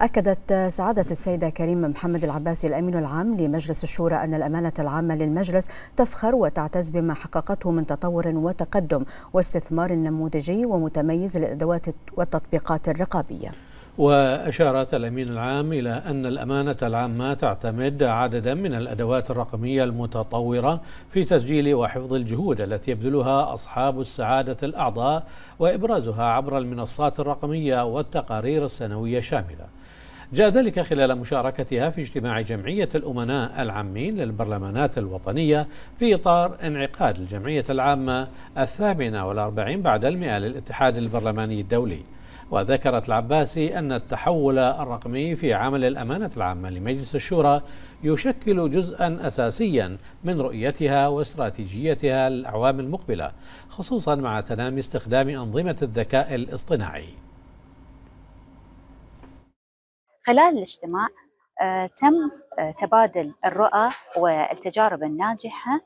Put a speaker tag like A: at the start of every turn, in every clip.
A: أكدت سعادة السيدة كريم محمد العباسي الأمين العام لمجلس الشورى أن الأمانة العامة للمجلس تفخر وتعتز بما حققته من تطور وتقدم واستثمار نموذجي ومتميز للأدوات والتطبيقات الرقابية
B: وأشارت الأمين العام إلى أن الأمانة العامة تعتمد عددا من الأدوات الرقمية المتطورة في تسجيل وحفظ الجهود التي يبذلها أصحاب السعادة الأعضاء وإبرازها عبر المنصات الرقمية والتقارير السنوية الشاملة جاء ذلك خلال مشاركتها في اجتماع جمعية الأمناء العامين للبرلمانات الوطنية في إطار انعقاد الجمعية العامة الثامنة والأربعين بعد المئة للاتحاد البرلماني الدولي وذكرت العباسي أن التحول الرقمي في عمل الأمانة العامة لمجلس الشورى يشكل جزءا أساسيا من رؤيتها واستراتيجيتها للأعوام المقبلة خصوصا مع تنامي استخدام أنظمة الذكاء الاصطناعي
C: خلال الاجتماع آه، تم آه، تبادل الرؤى والتجارب الناجحة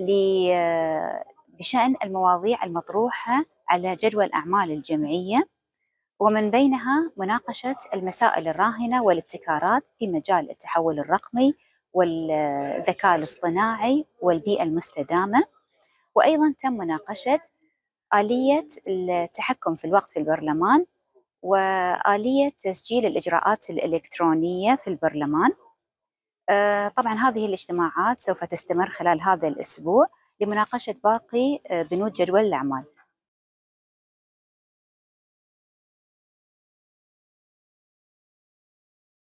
C: آه، بشأن المواضيع المطروحة على جدول أعمال الجمعية ومن بينها مناقشة المسائل الراهنة والابتكارات في مجال التحول الرقمي والذكاء الاصطناعي والبيئة المستدامة وأيضا تم مناقشة آلية التحكم في الوقت في البرلمان وآلية تسجيل الإجراءات الإلكترونية في البرلمان آه، طبعا هذه الاجتماعات سوف تستمر خلال هذا الأسبوع لمناقشة باقي آه، بنود جدول الأعمال